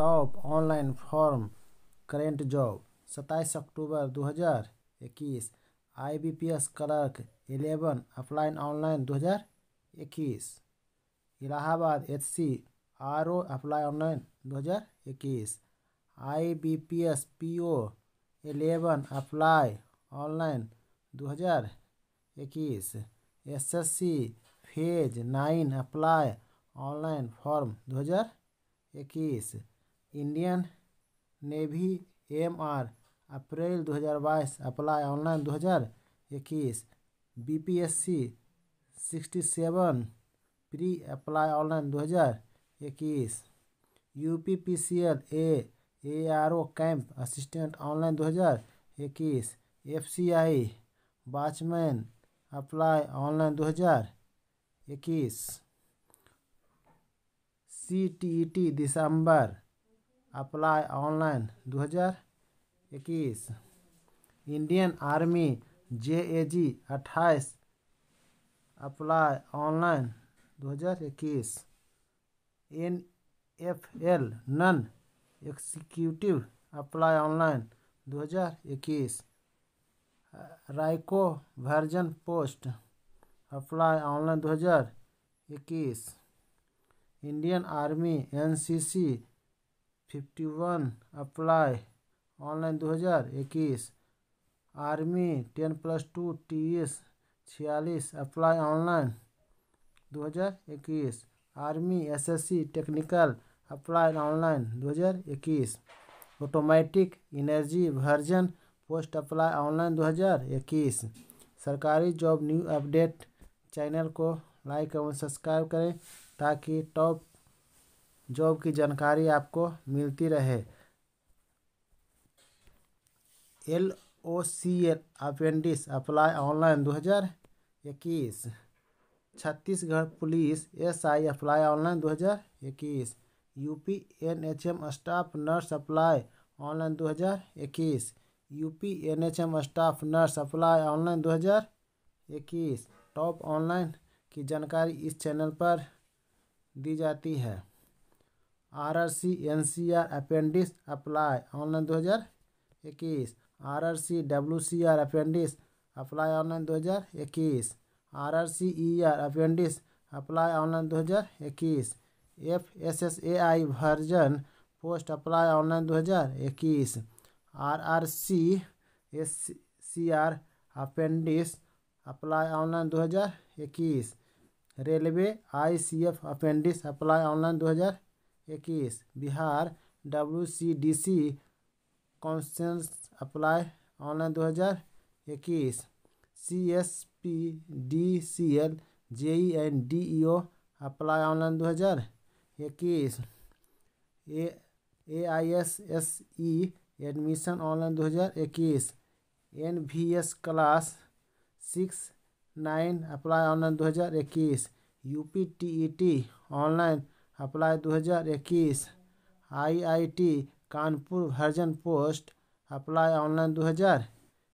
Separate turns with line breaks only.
top online form current job सत्ताईस अक्टूबर 2021 IBPS clerk eleven apply online 2021 Allahabad H C R O apply online 2021 IBPS PO eleven apply online 2021 SSC phase nine apply online form 2021 Indian Navy M R अप्रैल 2022 apply online 2021 BPSC 67 pre apply online 2021 UPPCL A A R O camp assistant online 2021 FCI watchman apply online 2021 T दिसंबर apply online 2021 Indian army J A G अट्ठाईस apply online 2021 N F L non executive apply online 2021 राइको version post apply online 2021 Indian Army NCC fifty one apply online दो हज़ार इक्कीस army ten plus two T S छियालीस apply online दो हज़ार इक्कीस army SSC technical apply online दो हज़ार इक्कीस atomic energy version post apply online दो हज़ार इक्कीस सरकारी जॉब न्यू अपडेट चैनल को लाइक एवं सब्सक्राइब करें ताकि टॉप जॉब की जानकारी आपको मिलती रहे L O C L appendix apply online दो हज़ार इक्कीस Chhattisgarh police S I apply online दो हज़ार इक्कीस UP N H M staff nurse apply online दो हज़ार इक्कीस UP N H M staff nurse apply online दो हज़ार इक्कीस टॉप ऑनलाइन की जानकारी इस चैनल पर दी जाती है R R C N C R appendix apply online दो हज़ार इक्कीस R R C W C R appendix apply online दो हज़ार इक्कीस R R C E R appendix apply online दो हज़ार इक्कीस F S S A I version post apply online दो हज़ार इक्कीस R R C S C R appendix apply online दो हज़ार इक्कीस railway I C F appendix apply online दो हज़ार इक्कीस Bihar W C D C कॉन्सेंस अप्लाई ऑनलाइन दो हज़ार इक्कीस C S P D C L J E N D E O apply online दो हज़ार इक्कीस A A I S S E admission online दो हज़ार इक्कीस N V S class six nine apply online दो हज़ार इक्कीस U P T E T online apply 2021 IIT Kanpur version post apply online